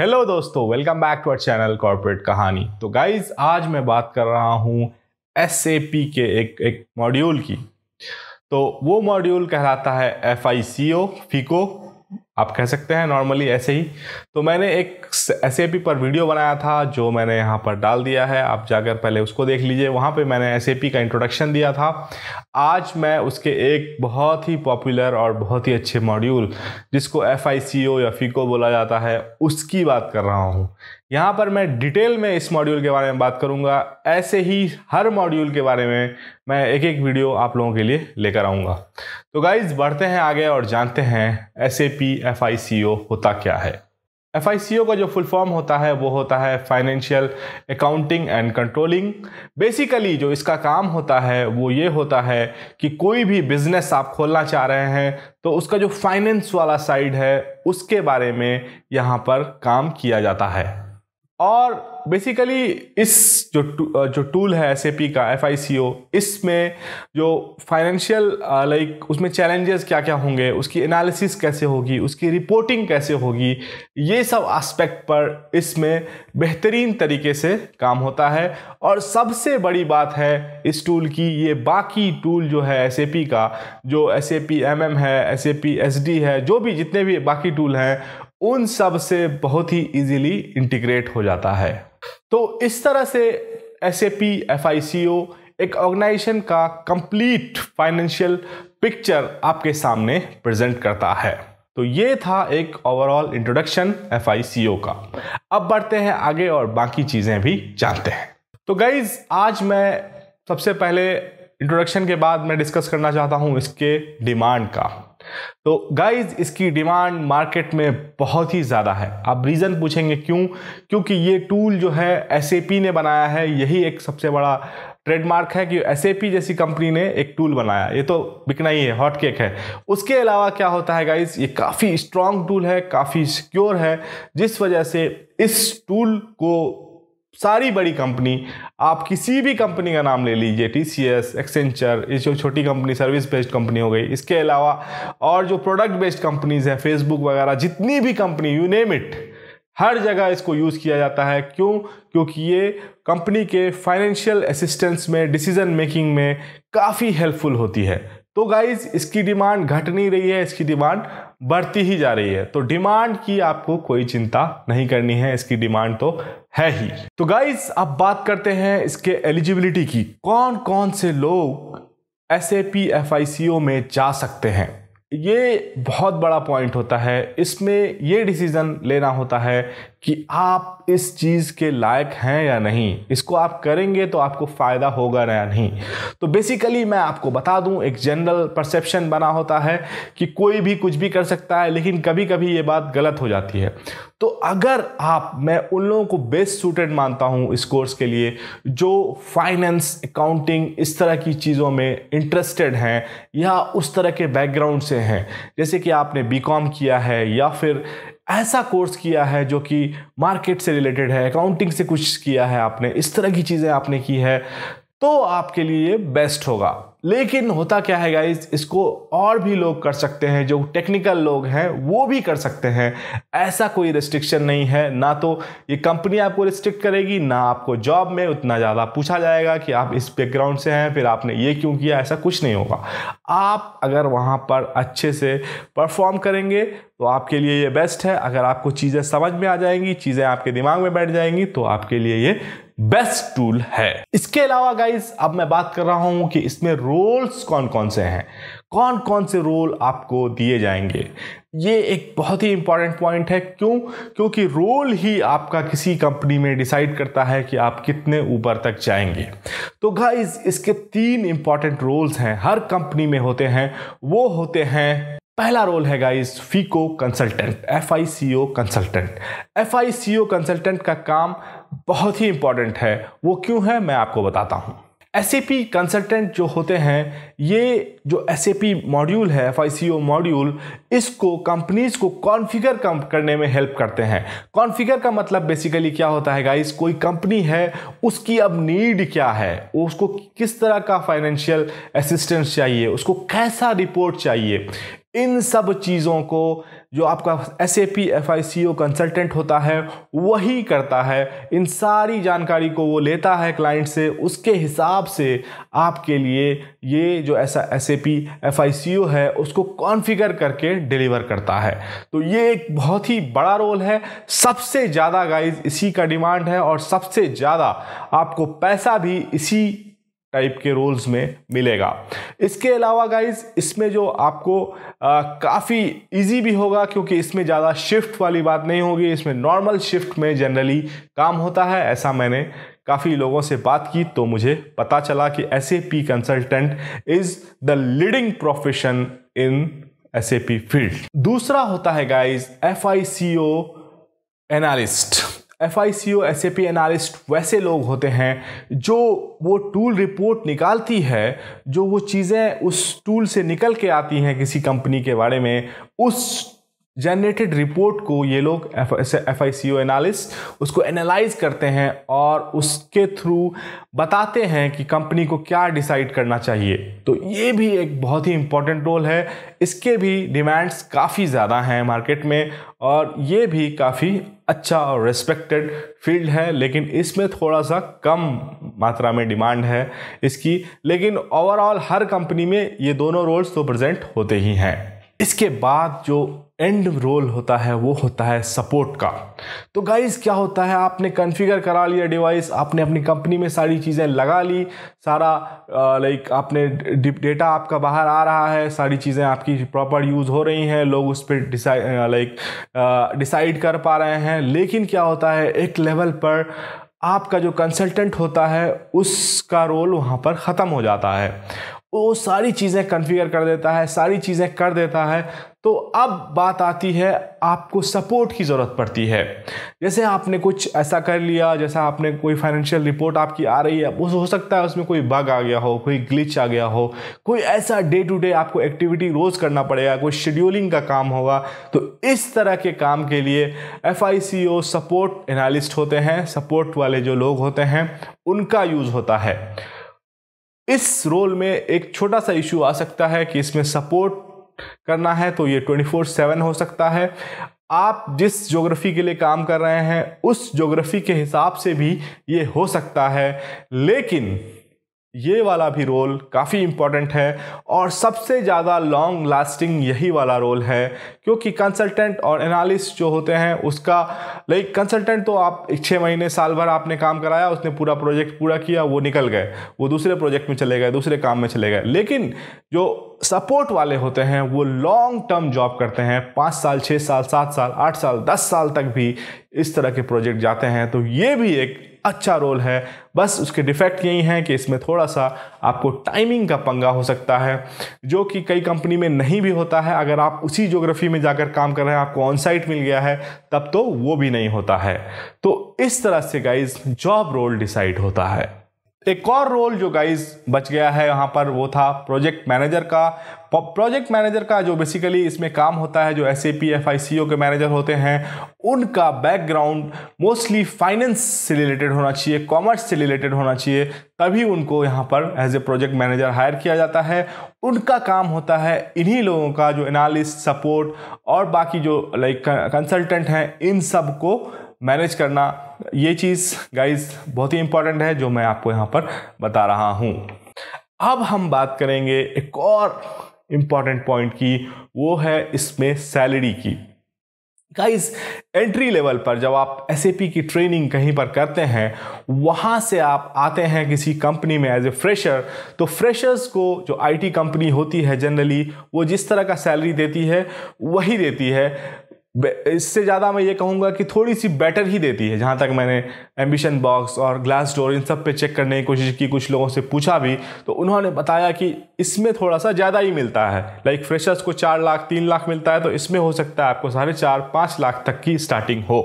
hello दोस्तों welcome back to our channel corporate कहानी तो गाइज आज मैं बात कर रहा हूँ एस के एक एक मॉड्यूल की तो वो मॉड्यूल कहलाता है एफ आई सी ओ फीको आप कह सकते हैं नॉर्मली ऐसे ही तो मैंने एक एस पर वीडियो बनाया था जो मैंने यहाँ पर डाल दिया है आप जाकर पहले उसको देख लीजिए वहाँ पे मैंने एस का इंट्रोडक्शन दिया था आज मैं उसके एक बहुत ही पॉपुलर और बहुत ही अच्छे मॉड्यूल जिसको एफ या फीको बोला जाता है उसकी बात कर रहा हूँ यहाँ पर मैं डिटेल में इस मॉड्यूल के बारे में बात करूँगा ऐसे ही हर मॉड्यूल के बारे में मैं एक एक वीडियो आप लोगों के लिए लेकर आऊँगा तो गाइज बढ़ते हैं आगे और जानते हैं S A P F I C O होता क्या है एफ आई सी ओ का जो फुल फॉर्म होता है वो होता है financial accounting and controlling basically जो इसका काम होता है वो ये होता है कि कोई भी बिजनेस आप खोलना चाह रहे हैं तो उसका जो फाइनेंस वाला साइड है उसके बारे में यहाँ पर काम किया जाता है और बेसिकली इस जो टू, जो टूल है एस का एफ इसमें जो फाइनेंशियल लाइक उसमें चैलेंजेस क्या क्या होंगे उसकी एनालिसिस कैसे होगी उसकी रिपोर्टिंग कैसे होगी ये सब एस्पेक्ट पर इसमें बेहतरीन तरीके से काम होता है और सबसे बड़ी बात है इस टूल की ये बाकी टूल जो है एस का जो एस ए है एस ए है जो भी जितने भी बाकी टूल हैं उन सब से बहुत ही इजीली इंटीग्रेट हो जाता है तो इस तरह से S A P F I C O एक ऑर्गेनाइजेशन का कंप्लीट फाइनेंशियल पिक्चर आपके सामने प्रेजेंट करता है तो ये था एक overall introduction F I C O का अब बढ़ते हैं आगे और बाकी चीज़ें भी जानते हैं तो गाइज आज मैं सबसे पहले इंट्रोडक्शन के बाद मैं डिस्कस करना चाहता हूँ इसके डिमांड का तो गाइज इसकी डिमांड मार्केट में बहुत ही ज़्यादा है आप रीज़न पूछेंगे क्यों क्योंकि ये टूल जो है एस ने बनाया है यही एक सबसे बड़ा ट्रेडमार्क है कि एस जैसी कंपनी ने एक टूल बनाया ये तो बिकना ही है हॉट केक है उसके अलावा क्या होता है गाइज ये काफ़ी स्ट्रांग टूल है काफ़ी सिक्योर है जिस वजह से इस टूल को सारी बड़ी कंपनी आप किसी भी कंपनी का नाम ले लीजिए टी सी एस एक्सेंचर ये जो छोटी कंपनी सर्विस बेस्ड कंपनी हो गई इसके अलावा और जो प्रोडक्ट बेस्ड कंपनीज हैं फेसबुक वगैरह जितनी भी कंपनी यू नेम इट हर जगह इसको यूज़ किया जाता है क्यों क्योंकि ये कंपनी के फाइनेंशियल असिस्टेंस में डिसीजन मेकिंग में काफ़ी हेल्पफुल होती है तो गाइज इसकी डिमांड घट नहीं रही है इसकी डिमांड बढ़ती ही जा रही है तो डिमांड की आपको कोई चिंता नहीं करनी है इसकी डिमांड तो है ही तो गाइज अब बात करते हैं इसके एलिजिबिलिटी की कौन कौन से लोग S A P F I C O में जा सकते हैं ये बहुत बड़ा पॉइंट होता है इसमें ये डिसीज़न लेना होता है कि आप इस चीज़ के लायक हैं या नहीं इसको आप करेंगे तो आपको फ़ायदा होगा या नहीं तो बेसिकली मैं आपको बता दूं एक जनरल परसेप्शन बना होता है कि कोई भी कुछ भी कर सकता है लेकिन कभी कभी ये बात गलत हो जाती है तो अगर आप मैं उन लोगों को बेस्ट सूटेड मानता हूँ इस कोर्स के लिए जो फाइनेंस अकाउंटिंग इस तरह की चीज़ों में इंटरेस्टेड हैं या उस तरह के बैकग्राउंड से हैं जैसे कि आपने बी किया है या फिर ऐसा कोर्स किया है जो कि मार्केट से रिलेटेड है अकाउंटिंग से कुछ किया है आपने इस तरह की चीज़ें आपने की है तो आपके लिए बेस्ट होगा लेकिन होता क्या है गाइज इसको और भी लोग कर सकते हैं जो टेक्निकल लोग हैं वो भी कर सकते हैं ऐसा कोई रिस्ट्रिक्शन नहीं है ना तो ये कंपनी आपको रिस्ट्रिक्ट करेगी ना आपको जॉब में उतना ज़्यादा पूछा जाएगा कि आप इस बैकग्राउंड से हैं फिर आपने ये क्यों किया ऐसा कुछ नहीं होगा आप अगर वहाँ पर अच्छे से परफॉर्म करेंगे तो आपके लिए ये बेस्ट है अगर आपको चीज़ें समझ में आ जाएंगी चीज़ें आपके दिमाग में बैठ जाएंगी तो आपके लिए ये बेस्ट टूल है इसके अलावा गाइज अब मैं बात कर रहा हूँ कि इसमें रोल्स कौन कौन से हैं कौन कौन से रोल आपको दिए जाएंगे ये एक बहुत ही इंपॉर्टेंट पॉइंट है क्यों क्योंकि रोल ही आपका किसी कंपनी में डिसाइड करता है कि आप कितने ऊपर तक जाएंगे तो गाइस इसके तीन इंपॉर्टेंट रोल्स हैं हर कंपनी में होते हैं वो होते हैं पहला रोल है guys FICO consultant F I C O consultant F I C O consultant का काम बहुत ही इंपॉर्टेंट है वो क्यों है मैं आपको बताता हूँ एस कंसल्टेंट जो होते हैं ये जो एस मॉड्यूल है एफ मॉड्यूल इसको कंपनीज को कॉन्फ़िगर करने में हेल्प करते हैं कॉन्फ़िगर का मतलब बेसिकली क्या होता है गाइस कोई कंपनी है उसकी अब नीड क्या है उसको किस तरह का फाइनेंशियल असिस्टेंस चाहिए उसको कैसा रिपोर्ट चाहिए इन सब चीज़ों को जो आपका S A P F I C O consultant होता है वही करता है इन सारी जानकारी को वो लेता है क्लाइंट से उसके हिसाब से आपके लिए ये जो ऐसा S A P F I C O है उसको कॉन्फ़िगर करके डिलीवर करता है तो ये एक बहुत ही बड़ा रोल है सबसे ज़्यादा गाइज इसी का डिमांड है और सबसे ज़्यादा आपको पैसा भी इसी टाइप के रोल्स में मिलेगा इसके अलावा गाइज इसमें जो आपको काफ़ी इजी भी होगा क्योंकि इसमें ज़्यादा शिफ्ट वाली बात नहीं होगी इसमें नॉर्मल शिफ्ट में जनरली काम होता है ऐसा मैंने काफ़ी लोगों से बात की तो मुझे पता चला कि S A P consultant is the leading profession in S field दूसरा होता है guys F I C O analyst F I C O S A P analyst वैसे लोग होते हैं जो वो टूल रिपोर्ट निकालती है जो वो चीज़ें उस टूल से निकल के आती हैं किसी कंपनी के बारे में उस जनरेटेड रिपोर्ट को ये लोग एफ आई सी ओ एनालिस उसको एनालाइज करते हैं और उसके थ्रू बताते हैं कि कंपनी को क्या डिसाइड करना चाहिए तो ये भी एक बहुत ही इम्पॉर्टेंट रोल है इसके भी डिमांड्स काफ़ी ज़्यादा हैं मार्केट में और ये भी काफ़ी अच्छा और रेस्पेक्टेड फील्ड है लेकिन इसमें थोड़ा सा कम मात्रा में डिमांड है इसकी लेकिन ओवरऑल हर कंपनी में ये दोनों रोल्स तो प्रेजेंट होते ही हैं इसके बाद जो एंड रोल होता है वो होता है सपोर्ट का तो गाइस क्या होता है आपने कॉन्फ़िगर करा लिया डिवाइस आपने अपनी कंपनी में सारी चीज़ें लगा ली सारा लाइक आपने डेटा आपका बाहर आ रहा है सारी चीज़ें आपकी प्रॉपर यूज़ हो रही हैं लोग उस पर डिसाइड लाइक डिसाइड कर पा रहे हैं लेकिन क्या होता है एक लेवल पर आपका जो कंसल्टेंट होता है उसका रोल वहाँ पर ख़त्म हो जाता है वो सारी चीज़ें कन्फिगर कर देता है सारी चीज़ें कर देता है तो अब बात आती है आपको सपोर्ट की ज़रूरत पड़ती है जैसे आपने कुछ ऐसा कर लिया जैसा आपने कोई फाइनेंशियल रिपोर्ट आपकी आ रही है उस हो सकता है उसमें कोई बग आ गया हो कोई ग्लिच आ गया हो कोई ऐसा डे टू डे आपको एक्टिविटी रोज़ करना पड़ेगा कोई शेड्यूलिंग का काम होगा तो इस तरह के काम के लिए एफ सपोर्ट एनालिस्ट होते हैं सपोर्ट वाले जो लोग होते हैं उनका यूज़ होता है इस रोल में एक छोटा सा इशू आ सकता है कि इसमें सपोर्ट करना है तो ये 24/7 हो सकता है आप जिस ज्योग्राफी के लिए काम कर रहे हैं उस ज्योग्राफी के हिसाब से भी ये हो सकता है लेकिन ये वाला भी रोल काफ़ी इम्पॉर्टेंट है और सबसे ज़्यादा लॉन्ग लास्टिंग यही वाला रोल है क्योंकि कंसल्टेंट और एनालिस्ट जो होते हैं उसका लाइक कंसल्टेंट तो आप छः महीने साल भर आपने काम कराया उसने पूरा प्रोजेक्ट पूरा किया वो निकल गए वो दूसरे प्रोजेक्ट में चले गए दूसरे काम में चले गए लेकिन जो सपोर्ट वाले होते हैं वो लॉन्ग टर्म जॉब करते हैं पाँच साल छः साल सात साल आठ साल दस साल तक भी इस तरह के प्रोजेक्ट जाते हैं तो ये भी एक अच्छा रोल है बस उसके डिफेक्ट यही हैं कि इसमें थोड़ा सा आपको टाइमिंग का पंगा हो सकता है जो कि कई कंपनी में नहीं भी होता है अगर आप उसी जोग्राफी में जाकर काम कर रहे हैं आपको ऑन साइट मिल गया है तब तो वो भी नहीं होता है तो इस तरह से गाइज जॉब रोल डिसाइड होता है एक और रोल जो गाइस बच गया है यहाँ पर वो था प्रोजेक्ट मैनेजर का प्रोजेक्ट मैनेजर का जो बेसिकली इसमें काम होता है जो S A P F I C O के मैनेजर होते हैं उनका बैकग्राउंड मोस्टली फाइनेंस से रिलेटेड होना चाहिए कॉमर्स से रिलेटेड होना चाहिए तभी उनको यहाँ पर as a project manager hire किया जाता है उनका काम होता है इन्हीं लोगों का जो एनालिस्ट सपोर्ट और बाकी जो लाइक कंसल्टेंट हैं इन सब को मैनेज करना ये चीज़ गाइस बहुत ही इंपॉर्टेंट है जो मैं आपको यहाँ पर बता रहा हूँ अब हम बात करेंगे एक और इम्पॉर्टेंट पॉइंट की वो है इसमें सैलरी की गाइस एंट्री लेवल पर जब आप एस की ट्रेनिंग कहीं पर करते हैं वहाँ से आप आते हैं किसी कंपनी में एज ए फ्रेशर तो फ्रेशर्स को जो आईटी कंपनी होती है जनरली वो जिस तरह का सैलरी देती है वही देती है इससे ज़्यादा मैं ये कहूँगा कि थोड़ी सी बेटर ही देती है जहाँ तक मैंने एम्बिशन बॉक्स और ग्लास डोर इन सब पे चेक करने की कोशिश की कुछ लोगों से पूछा भी तो उन्होंने बताया कि इसमें थोड़ा सा ज़्यादा ही मिलता है लाइक फ्रेशर्स को चार लाख तीन लाख मिलता है तो इसमें हो सकता है आपको साढ़े चार पाँच लाख तक की स्टार्टिंग हो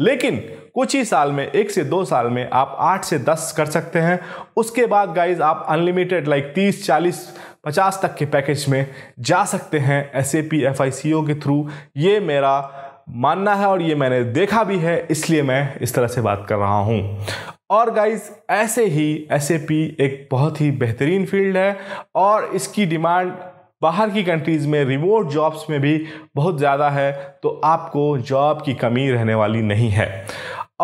लेकिन कुछ ही साल में एक से दो साल में आप आठ से दस कर सकते हैं उसके बाद गाइज आप अनलिमिटेड लाइक तीस चालीस पचास तक के पैकेज में जा सकते हैं S A P F I C O के थ्रू ये मेरा मानना है और ये मैंने देखा भी है इसलिए मैं इस तरह से बात कर रहा हूँ और गाइज ऐसे ही एस ए पी एक बहुत ही बेहतरीन फील्ड है और इसकी डिमांड बाहर की कंट्रीज़ में रिमोट जॉब्स में भी बहुत ज़्यादा है तो आपको जॉब की कमी रहने वाली नहीं है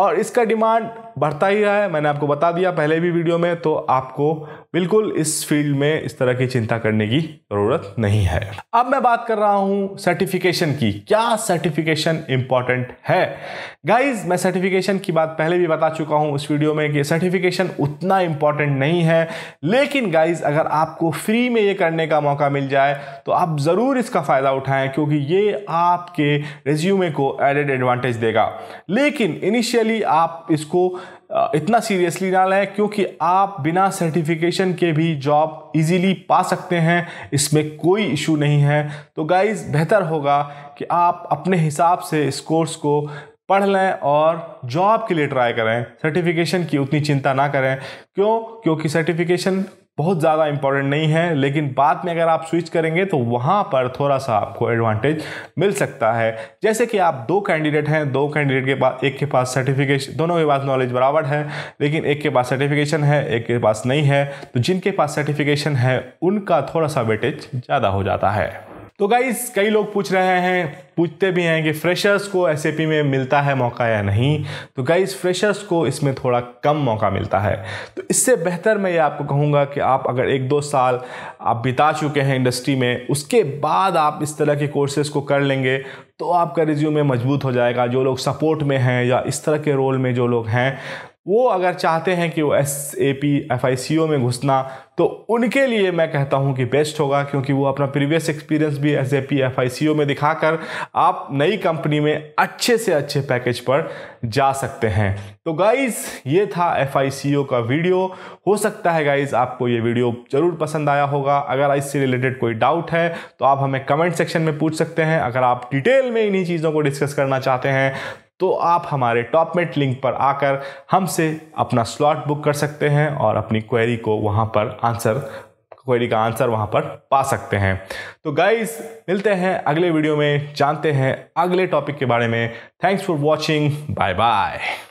और इसका डिमांड बढ़ता ही रहा है मैंने आपको बता दिया पहले भी वीडियो में तो आपको बिल्कुल इस फील्ड में इस तरह की चिंता करने की ज़रूरत नहीं है अब मैं बात कर रहा हूँ सर्टिफिकेशन की क्या सर्टिफिकेशन इंपॉर्टेंट है गाइज मैं सर्टिफिकेशन की बात पहले भी बता चुका हूँ उस वीडियो में कि सर्टिफिकेशन उतना इंपॉर्टेंट नहीं है लेकिन गाइज अगर आपको फ्री में ये करने का मौका मिल जाए तो आप ज़रूर इसका फ़ायदा उठाएं क्योंकि ये आपके रिज्यूमे को एडेड एडवांटेज देगा लेकिन इनिशियली आप इसको इतना सीरियसली ना लें क्योंकि आप बिना सर्टिफिकेशन के भी जॉब इजीली पा सकते हैं इसमें कोई इशू नहीं है तो गाइस बेहतर होगा कि आप अपने हिसाब से इस कोर्स को पढ़ लें और जॉब के लिए ट्राई करें सर्टिफिकेशन की उतनी चिंता ना करें क्यों क्योंकि सर्टिफिकेशन बहुत ज़्यादा इंपॉर्टेंट नहीं है लेकिन बाद में अगर आप स्विच करेंगे तो वहाँ पर थोड़ा सा आपको एडवांटेज मिल सकता है जैसे कि आप दो कैंडिडेट हैं दो कैंडिडेट के पास एक के पास सर्टिफिकेशन दोनों के पास नॉलेज बराबर है लेकिन एक के पास सर्टिफिकेशन है एक के पास नहीं है तो जिनके पास सर्टिफिकेशन है उनका थोड़ा सा वेटेज ज़्यादा हो जाता है तो गाइस कई लोग पूछ रहे हैं पूछते भी हैं कि फ्रेशर्स को एस में मिलता है मौका या नहीं तो गाइस फ्रेशर्स को इसमें थोड़ा कम मौका मिलता है तो इससे बेहतर मैं ये आपको कहूँगा कि आप अगर एक दो साल आप बिता चुके हैं इंडस्ट्री में उसके बाद आप इस तरह के कोर्सेज़ को कर लेंगे तो आपका रिज्यूमे मजबूत हो जाएगा जो लोग सपोर्ट में हैं या इस तरह के रोल में जो लोग हैं वो अगर चाहते हैं कि वो S A P F I C O में घुसना तो उनके लिए मैं कहता हूं कि बेस्ट होगा क्योंकि वो अपना प्रीवियस एक्सपीरियंस भी S A P F I C O में दिखाकर आप नई कंपनी में अच्छे से अच्छे पैकेज पर जा सकते हैं तो गाइज़ ये था एफ आई सी ओ का वीडियो हो सकता है गाइज़ आपको ये वीडियो ज़रूर पसंद आया होगा अगर इससे रिलेटेड कोई डाउट है तो आप हमें कमेंट सेक्शन में पूछ सकते हैं अगर आप डिटेल में इन्हीं चीज़ों को डिस्कस करना चाहते हैं तो आप हमारे टॉपमेट लिंक पर आकर हमसे अपना स्लॉट बुक कर सकते हैं और अपनी क्वेरी को वहाँ पर आंसर क्वेरी का आंसर वहाँ पर पा सकते हैं तो गाइज मिलते हैं अगले वीडियो में जानते हैं अगले टॉपिक के बारे में thanks for watching bye bye